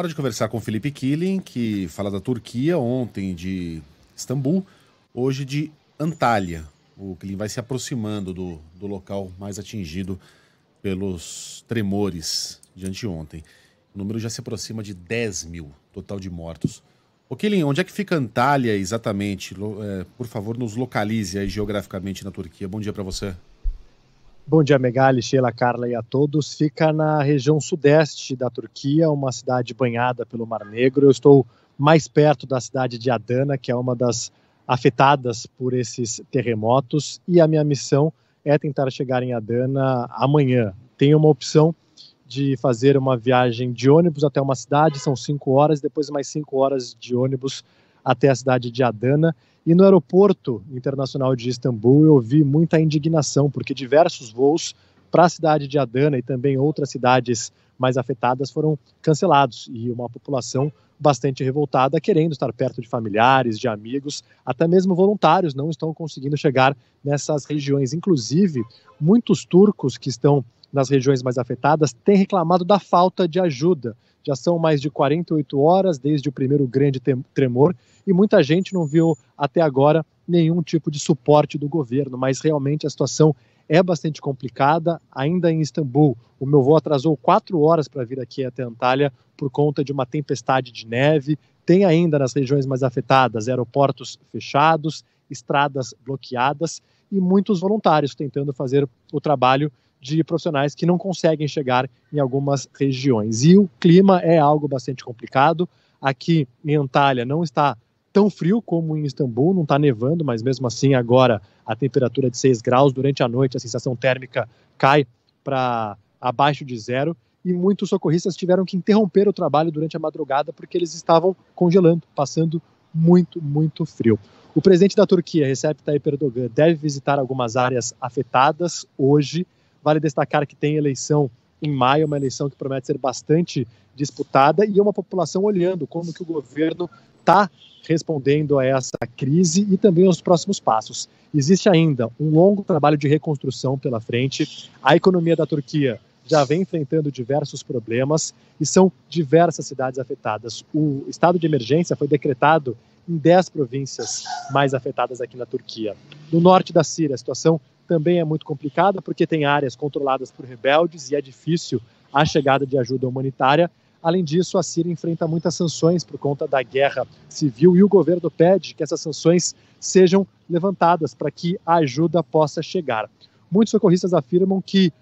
Hora de conversar com Felipe Killing, que fala da Turquia, ontem de Istambul, hoje de Antalya. O Killing vai se aproximando do, do local mais atingido pelos tremores de anteontem. O número já se aproxima de 10 mil total de mortos. O Killing, onde é que fica Antalya exatamente? É, por favor, nos localize aí geograficamente na Turquia. Bom dia para você. Bom dia, Megali, Sheila, Carla e a todos. Fica na região sudeste da Turquia, uma cidade banhada pelo Mar Negro. Eu estou mais perto da cidade de Adana, que é uma das afetadas por esses terremotos, e a minha missão é tentar chegar em Adana amanhã. Tenho uma opção de fazer uma viagem de ônibus até uma cidade, são cinco horas, depois mais cinco horas de ônibus até a cidade de Adana. E no aeroporto internacional de Istambul eu vi muita indignação, porque diversos voos para a cidade de Adana e também outras cidades mais afetadas foram cancelados e uma população bastante revoltada, querendo estar perto de familiares, de amigos, até mesmo voluntários não estão conseguindo chegar nessas regiões. Inclusive, muitos turcos que estão nas regiões mais afetadas tem reclamado da falta de ajuda. Já são mais de 48 horas desde o primeiro grande tremor e muita gente não viu até agora nenhum tipo de suporte do governo, mas realmente a situação é bastante complicada, ainda em Istambul. O meu voo atrasou quatro horas para vir aqui até Antalya por conta de uma tempestade de neve. Tem ainda nas regiões mais afetadas aeroportos fechados, estradas bloqueadas e muitos voluntários tentando fazer o trabalho de profissionais que não conseguem chegar em algumas regiões. E o clima é algo bastante complicado. Aqui em Antalya não está tão frio como em Istambul, não está nevando, mas mesmo assim agora a temperatura é de 6 graus. Durante a noite a sensação térmica cai para abaixo de zero e muitos socorristas tiveram que interromper o trabalho durante a madrugada porque eles estavam congelando, passando muito, muito frio. O presidente da Turquia, Recep Tayyip Erdogan, deve visitar algumas áreas afetadas hoje Vale destacar que tem eleição em maio, uma eleição que promete ser bastante disputada e uma população olhando como que o governo está respondendo a essa crise e também aos próximos passos. Existe ainda um longo trabalho de reconstrução pela frente. A economia da Turquia já vem enfrentando diversos problemas e são diversas cidades afetadas. O estado de emergência foi decretado em 10 províncias mais afetadas aqui na Turquia. No norte da Síria, a situação também é muito complicada, porque tem áreas controladas por rebeldes e é difícil a chegada de ajuda humanitária. Além disso, a Síria enfrenta muitas sanções por conta da guerra civil e o governo pede que essas sanções sejam levantadas para que a ajuda possa chegar. Muitos socorristas afirmam que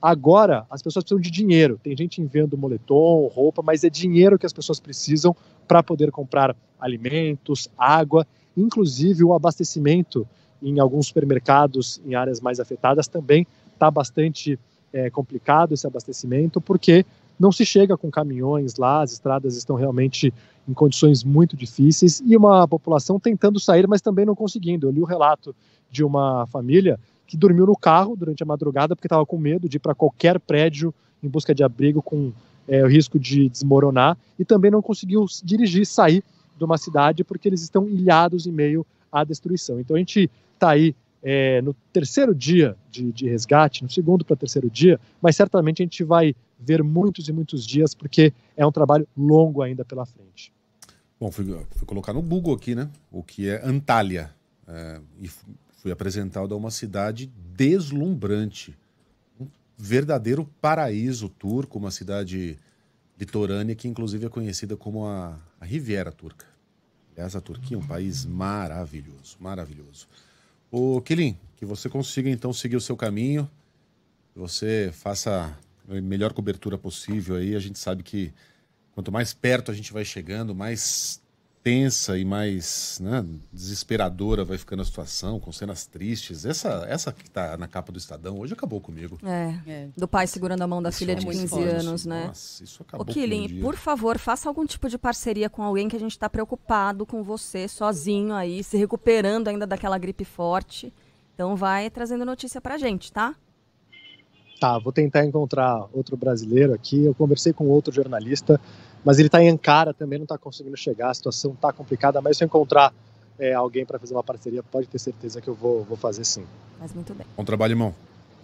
agora as pessoas precisam de dinheiro. Tem gente enviando moletom, roupa, mas é dinheiro que as pessoas precisam para poder comprar alimentos, água, inclusive o abastecimento em alguns supermercados em áreas mais afetadas também está bastante é, complicado esse abastecimento, porque não se chega com caminhões lá, as estradas estão realmente em condições muito difíceis e uma população tentando sair, mas também não conseguindo. Eu li o relato de uma família que dormiu no carro durante a madrugada porque estava com medo de ir para qualquer prédio em busca de abrigo com é, o risco de desmoronar e também não conseguiu dirigir, sair de uma cidade porque eles estão ilhados em meio à destruição. Então a gente está aí é, no terceiro dia de, de resgate, no segundo para terceiro dia, mas certamente a gente vai ver muitos e muitos dias, porque é um trabalho longo ainda pela frente. Bom, fui, fui colocar no Google aqui, né? O que é Antália. É, e fui apresentado a uma cidade deslumbrante. Um verdadeiro paraíso turco, uma cidade litorânea que, inclusive, é conhecida como a, a Riviera Turca. Essa Turquia é um país maravilhoso, maravilhoso. O Kilin, que você consiga então seguir o seu caminho, que você faça a melhor cobertura possível aí. A gente sabe que quanto mais perto a gente vai chegando, mais tensa e mais né, desesperadora vai ficando a situação, com cenas tristes. Essa, essa que tá na capa do Estadão hoje acabou comigo. É. é. Do pai segurando a mão da isso filha é de 15 anos, né? Nossa, isso acabou. Ô, Killing, por favor, faça algum tipo de parceria com alguém que a gente está preocupado com você, sozinho aí, se recuperando ainda daquela gripe forte. Então vai trazendo notícia pra gente, tá? tá, vou tentar encontrar outro brasileiro aqui. Eu conversei com outro jornalista, mas ele está em Ankara também, não está conseguindo chegar, a situação está complicada, mas se eu encontrar é, alguém para fazer uma parceria, pode ter certeza que eu vou, vou fazer sim. Mas muito bem. Bom trabalho, irmão.